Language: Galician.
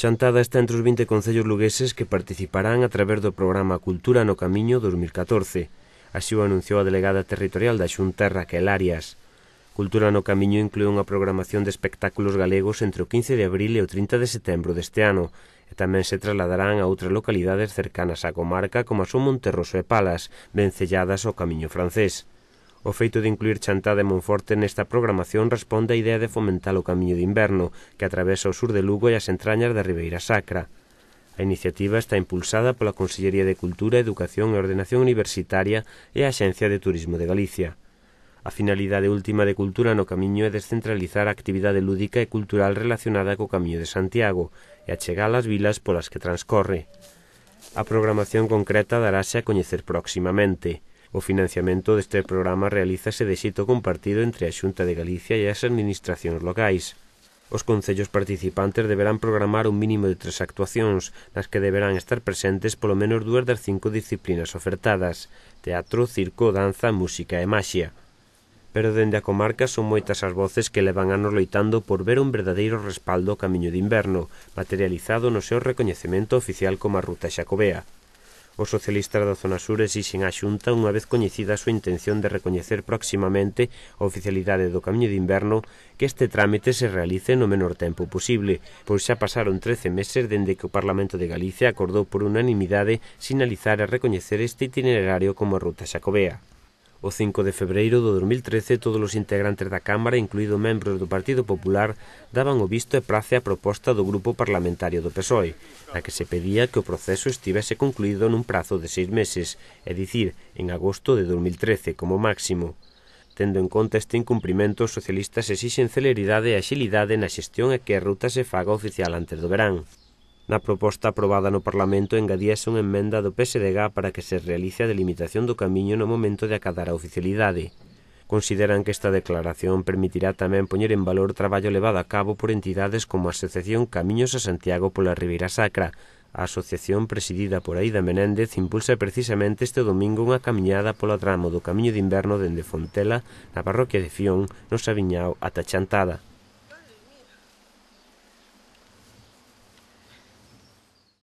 Chantada está entre os 20 concellos lugueses que participarán a través do programa Cultura no Camiño 2014. Así o anunciou a delegada territorial da Xunta Raquel Arias. Cultura no Camiño inclúe unha programación de espectáculos galegos entre o 15 de abril e o 30 de setembro deste ano, e tamén se trasladarán a outras localidades cercanas á comarca como a Somonterroso e Palas, vencelladas ao Camiño francés. O feito de incluir Chantada e Monforte nesta programación responde á idea de fomentar o camiño de inverno que atravesa o sur de Lugo e as entrañas da Ribeira Sacra. A iniciativa está impulsada pola Consellería de Cultura, Educación e Ordenación Universitaria e a Axencia de Turismo de Galicia. A finalidade última de Cultura no Camiño é descentralizar a actividade lúdica e cultural relacionada co Camiño de Santiago e achegar as vilas polas que transcorre. A programación concreta darase a coñecer próximamente. O financiamento deste programa realízase de xeito compartido entre a Xunta de Galicia e as administracións locais. Os concellos participantes deberán programar un mínimo de tres actuacións, nas que deberán estar presentes polo menos dúas das cinco disciplinas ofertadas, teatro, circo, danza, música e maxia. Pero dende a comarca son moitas as voces que levan anos loitando por ver un verdadeiro respaldo ao camiño de inverno, materializado no seu recoñecemento oficial como a ruta xacobea. Os socialistas da zona sur exixen á Xunta unha vez coñecida a súa intención de recoñecer próximamente a oficialidade do Camiño de Inverno que este trámite se realice no menor tempo posible, pois xa pasaron 13 meses dende que o Parlamento de Galicia acordou por unanimidade sinalizar e recoñecer este itinerario como ruta xacobea. O 5 de febreiro do 2013, todos os integrantes da Cámara, incluído membros do Partido Popular, daban o visto e prace á proposta do Grupo Parlamentario do PSOE, na que se pedía que o proceso estivese concluído nun prazo de seis meses, é dicir, en agosto de 2013, como máximo. Tendo en conta este incumprimento, os socialistas exixen celeridade e axilidade na xestión e que a ruta se faga oficial antes do verán. Na proposta aprobada no Parlamento engadíase unha enmenda do PSDG para que se realice a delimitación do camiño no momento de acadar a oficialidade. Consideran que esta declaración permitirá tamén poñer en valor o traballo levado a cabo por entidades como a Asociación Camiños a Santiago pola Ribeira Sacra. A asociación presidida por Aida Menéndez impulsa precisamente este domingo unha camiñada polo tramo do Camiño de Inverno dende Fontela na parroquia de Fión, no Sabiñao, ata Chantada.